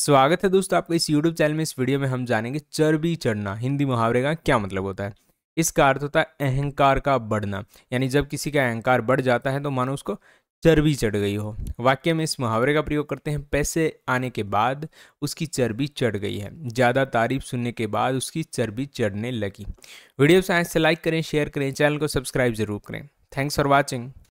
स्वागत है दोस्तों आपके इस यूट्यूब चैनल में इस वीडियो में हम जानेंगे चर्बी चढ़ना हिंदी मुहावरे का क्या मतलब होता है इसका अर्थ होता है अहंकार का बढ़ना यानी जब किसी का अहंकार बढ़ जाता है तो मानो उसको चर्बी चढ़ गई हो वाक्य में इस मुहावरे का प्रयोग करते हैं पैसे आने के बाद उसकी चर्बी चढ़ गई है ज़्यादा तारीफ सुनने के बाद उसकी चर्बी चढ़ने लगी वीडियो साइंस से लाइक करें शेयर करें चैनल को सब्सक्राइब जरूर करें थैंक्स फॉर वॉचिंग